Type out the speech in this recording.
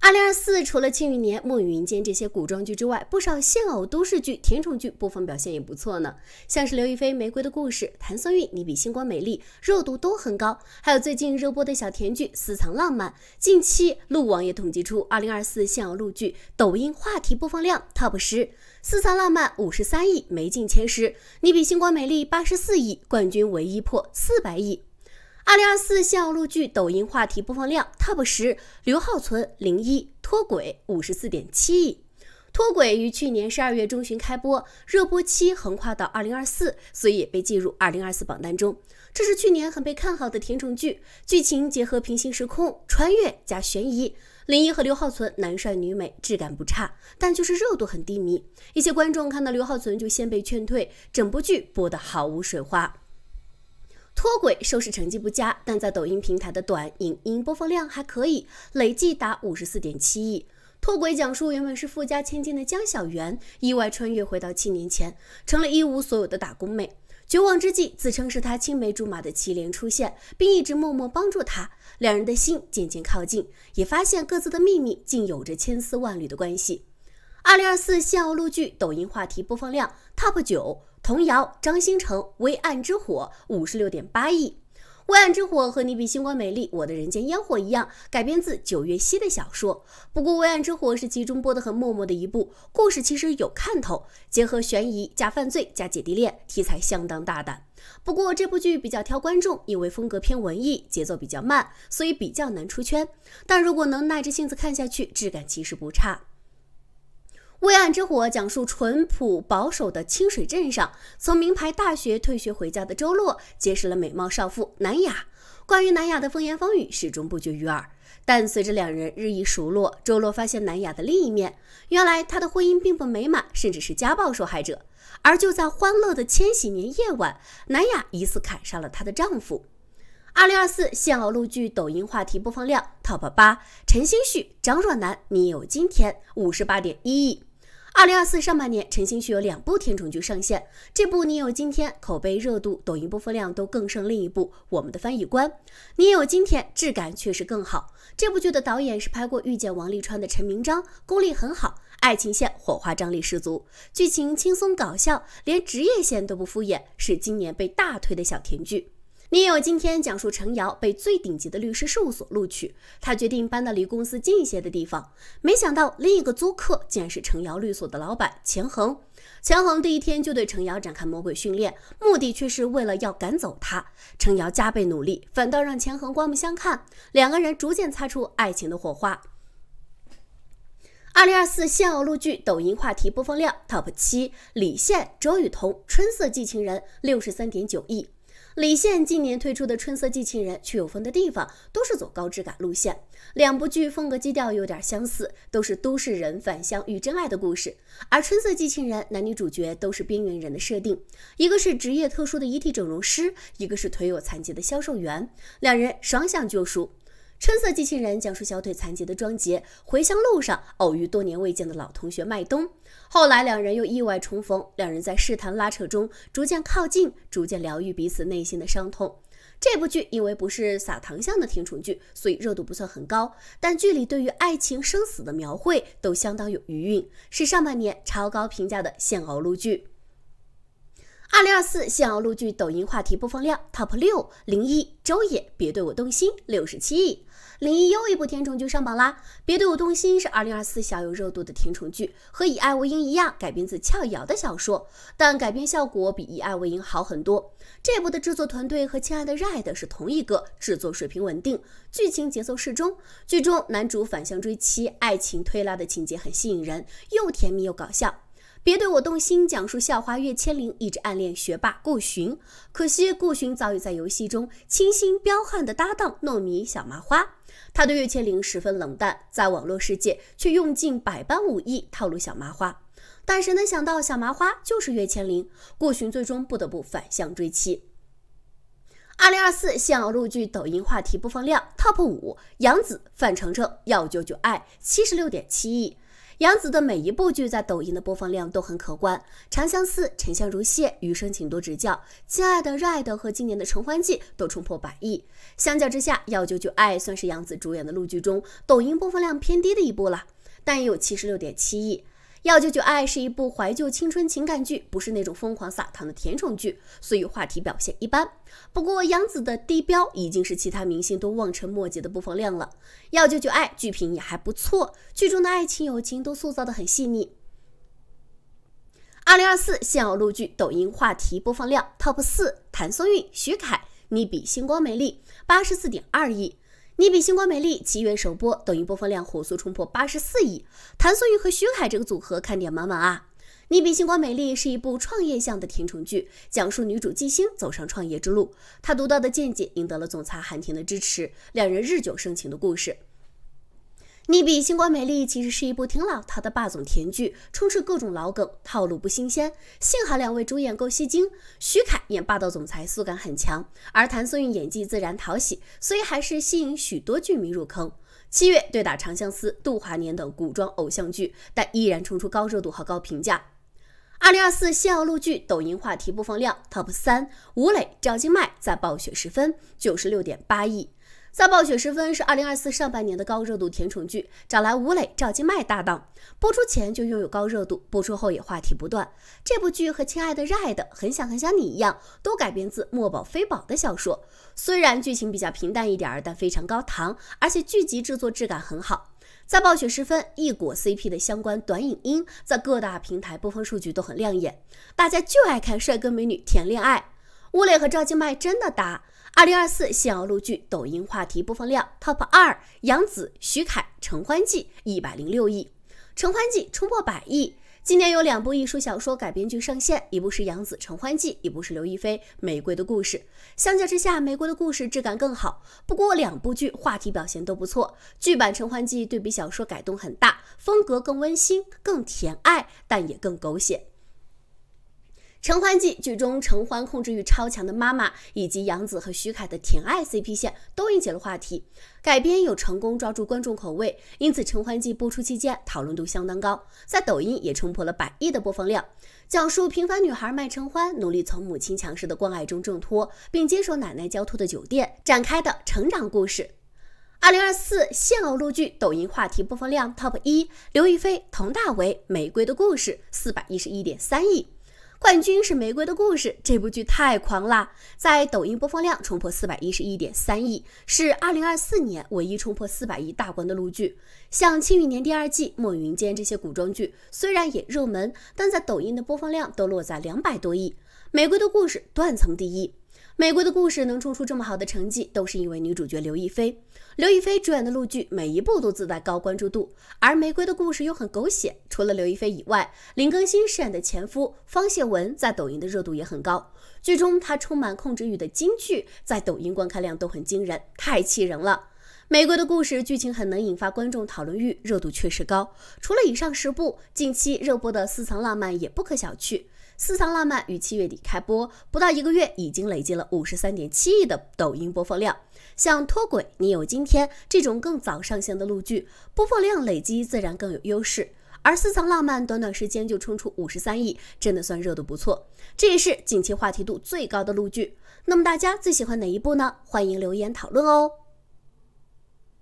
二零二四，除了《庆余年》《墨雨云间》这些古装剧之外，不少现偶都市剧、甜宠剧播放表现也不错呢。像是刘亦菲《玫瑰的故事》，谭松韵《你比星光美丽》，热度都很高。还有最近热播的小甜剧《私藏浪漫》。近期鹿网也统计出，二零二四现偶路剧抖音话题播放量 TOP 十，《私藏浪漫》五十三亿，没进前十，《你比星光美丽》八十四亿，冠军唯一破四百亿。二零二四笑傲陆剧抖音话题播放量 TOP 十，刘浩存零一脱轨五十四点七亿。脱轨于去年十二月中旬开播，热播期横跨到二零二四，所以被计入二零二四榜单中。这是去年很被看好的甜宠剧，剧情结合平行时空、穿越加悬疑。零一和刘浩存男帅女美，质感不差，但就是热度很低迷。一些观众看到刘浩存就先被劝退，整部剧播得毫无水花。《脱轨》收视成绩不佳，但在抖音平台的短影音播放量还可以，累计达五十四点七亿。《脱轨》讲述原本是富家千金的江小媛，意外穿越回到七年前，成了一无所有的打工妹。绝望之际，自称是她青梅竹马的祁连出现，并一直默默帮助她。两人的心渐渐靠近，也发现各自的秘密竟有着千丝万缕的关系。二零二四限傲》陆剧抖音话题播放量 top 九。童谣，张新成，《微暗之火》五十六点八亿，《微暗之火》和你比星光美丽，《我的人间烟火》一样，改编自九月晞的小说。不过，《微暗之火》是集中播的很默默的一部，故事其实有看头，结合悬疑加犯罪加姐弟恋题材相当大胆。不过，这部剧比较挑观众，因为风格偏文艺，节奏比较慢，所以比较难出圈。但如果能耐着性子看下去，质感其实不差。《未暗之火》讲述淳朴保守的清水镇上，从名牌大学退学回家的周洛，结识了美貌少妇南雅。关于南雅的风言风语始终不绝于耳，但随着两人日益熟络，周洛发现南雅的另一面。原来她的婚姻并不美满，甚至是家暴受害者。而就在欢乐的千禧年夜晚，南雅疑似砍伤了她的丈夫。二零二四现熬陆剧抖音话题播放量 TOP 八，陈星旭、张若楠，你有今天五十八点一亿。二零二四上半年，陈星旭有两部甜宠剧上线。这部《你有今天》口碑、热度、抖音播放量都更胜另一部《我们的翻译官》。《你有今天》质感确实更好。这部剧的导演是拍过《遇见王沥川》的陈明章，功力很好，爱情线火花张力十足，剧情轻松搞笑，连职业线都不敷衍，是今年被大推的小甜剧。女友今天讲述程瑶被最顶级的律师事务所录取，她决定搬到离公司近一些的地方。没想到另一个租客竟然是程瑶律所的老板钱恒。钱恒第一天就对程瑶展开魔鬼训练，目的却是为了要赶走她。程瑶加倍努力，反倒让钱恒刮目相看，两个人逐渐擦出爱情的火花。二零二四现偶录剧抖音话题播放量 TOP 七：李现、周雨彤《春色寄情人》六十三点九亿。李现近年推出的《春色寄情人》去有风的地方都是走高质感路线，两部剧风格基调有点相似，都是都市人返乡遇真爱的故事。而《春色寄情人》男女主角都是边缘人的设定，一个是职业特殊的遗体整容师，一个是腿有残疾的销售员，两人双向救赎。春色机器人讲述小腿残疾的庄杰回乡路上偶遇多年未见的老同学麦冬，后来两人又意外重逢，两人在试探拉扯中逐渐靠近，逐渐疗愈彼此内心的伤痛。这部剧因为不是撒糖向的甜宠剧，所以热度不算很高，但剧里对于爱情生死的描绘都相当有余韵，是上半年超高评价的现熬录剧。二零二四奥陆剧抖音话题播放量 top 六零一，周也别对我动心六十七亿，零一又一部甜宠剧上榜啦！别对我动心是二零二四小有热度的甜宠剧，和以爱为营一样改编自俏瑶的小说，但改编效果比以爱为营好很多。这部的制作团队和亲爱的热爱的是同一个，制作水平稳定，剧情节奏适中。剧中男主反向追妻，爱情推拉的情节很吸引人，又甜蜜又搞笑。别对我动心，讲述校花岳千灵一直暗恋学霸顾寻，可惜顾寻早已在游戏中清新彪悍的搭档糯米小麻花，他对岳千灵十分冷淡，在网络世界却用尽百般武艺套路小麻花，但谁能想到小麻花就是岳千灵，顾寻最终不得不反向追妻。二零二四仙偶录剧抖音话题播放量 TOP 五，杨紫、范丞丞、要九九爱七十六点七亿。杨紫的每一部剧在抖音的播放量都很可观，《长相思》《沉香如屑》《余生请多指教》《亲爱的热爱的》和今年的《承欢记》都冲破百亿。相较之下，《要九九爱》算是杨紫主演的录剧中抖音播放量偏低的一部了，但也有七十六点七亿。《幺九九爱》是一部怀旧青春情感剧，不是那种疯狂撒糖的甜宠剧，所以话题表现一般。不过杨紫的低标已经是其他明星都望尘莫及的播放量了。《幺九九爱》剧评也还不错，剧中的爱情友情都塑造的很细腻。二零二四现偶录剧抖音话题播放量 TOP 四：谭松韵、徐凯，你比星光美丽，八十四点二亿。《你比星光美丽》七月首播，抖音播放量火速冲破八十四亿。谭松韵和徐凯这个组合看点满满啊！《你比星光美丽》是一部创业向的甜宠剧，讲述女主纪星走上创业之路，她独到的见解赢得了总裁韩婷的支持，两人日久生情的故事。《你比星光美丽》其实是一部挺老套的霸总甜剧，充斥各种老梗，套路不新鲜。幸好两位主演够吸睛，徐凯演霸道总裁速感很强，而谭松韵演技自然讨喜，所以还是吸引许多剧迷入坑。七月对打《长相思》、《度华年》等古装偶像剧，但依然冲出高热度和高评价。二零二四西奥录剧抖音话题播放量 top 三，吴磊、赵今麦在《暴雪时分》九十六点八亿。在暴雪时分是二零二四上半年的高热度甜宠剧，找来吴磊、赵今麦搭档，播出前就拥有高热度，播出后也话题不断。这部剧和《亲爱的，热爱的》《很想很想你》一样，都改编自墨宝非宝的小说。虽然剧情比较平淡一点儿，但非常高糖，而且剧集制作质感很好。在暴雪时分，异果 CP 的相关短影音在各大平台播放数据都很亮眼，大家就爱看帅哥美女甜恋爱。吴磊和赵今麦真的搭。二零二四新奥陆剧抖音话题播放量 TOP 二，杨紫、徐凯《陈欢记》一百零六亿，《陈欢记》冲破百亿。今年有两部艺术小说改编剧上线，一部是杨紫《陈欢记》，一部是刘亦菲《玫瑰的故事》。相较之下，《玫瑰的故事》质感更好。不过两部剧话题表现都不错。剧版《陈欢记》对比小说改动很大，风格更温馨、更甜爱，但也更狗血。承欢记》剧中承欢控制欲超强的妈妈，以及杨紫和徐凯的甜爱 CP 线都引起了话题。改编有成功抓住观众口味，因此《承欢记》播出期间讨论度相当高，在抖音也冲破了百亿的播放量。讲述平凡女孩麦承欢努力从母亲强势的关爱中挣脱，并接手奶奶交托的酒店展开的成长故事。二零二四现偶录剧抖音话题播放量 TOP 一，刘亦菲、佟大为《玫瑰的故事》四百一十一点三亿。冠军是《玫瑰的故事》，这部剧太狂啦，在抖音播放量冲破四百一十一点三亿，是二零二四年唯一冲破四百亿大关的陆剧。像《庆余年》第二季、《墨云间》这些古装剧，虽然也热门，但在抖音的播放量都落在两百多亿。《玫瑰的故事》断层第一。《玫瑰的故事》能冲出这么好的成绩，都是因为女主角刘亦菲。刘亦菲主演的陆剧每一部都自带高关注度，而《玫瑰的故事》又很狗血。除了刘亦菲以外，林更新饰演的前夫方协文在抖音的热度也很高。剧中他充满控制欲的金句在抖音观看量都很惊人，太气人了。《玫瑰的故事》剧情很能引发观众讨论欲，热度确实高。除了以上十部，近期热播的《私藏浪漫》也不可小觑。私藏浪漫》于七月底开播，不到一个月已经累积了五十三点七亿的抖音播放量。像《脱轨》《你有今天》这种更早上线的路剧，播放量累积自然更有优势。而《私藏浪漫》短短时间就冲出五十三亿，真的算热度不错。这也是近期话题度最高的路剧。那么大家最喜欢哪一部呢？欢迎留言讨论哦。